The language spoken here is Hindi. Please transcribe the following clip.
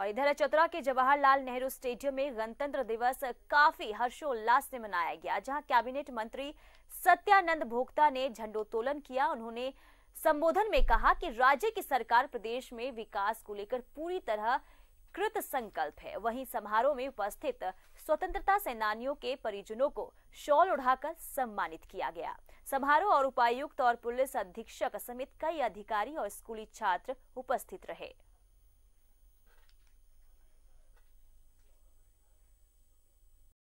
और इधर चतरा के जवाहरलाल नेहरू स्टेडियम में गणतंत्र दिवस काफी हर्षोल्लास से मनाया गया जहां कैबिनेट मंत्री सत्यानंद भोक्ता ने झंडोत्तोलन किया उन्होंने संबोधन में कहा कि राज्य की सरकार प्रदेश में विकास को लेकर पूरी तरह कृत संकल्प है वहीं समारोह में उपस्थित स्वतंत्रता सेनानियों के परिजनों को शॉल उड़ाकर सम्मानित किया गया समारोह और उपायुक्त और पुलिस अधीक्षक समेत कई अधिकारी और स्कूली छात्र उपस्थित रहे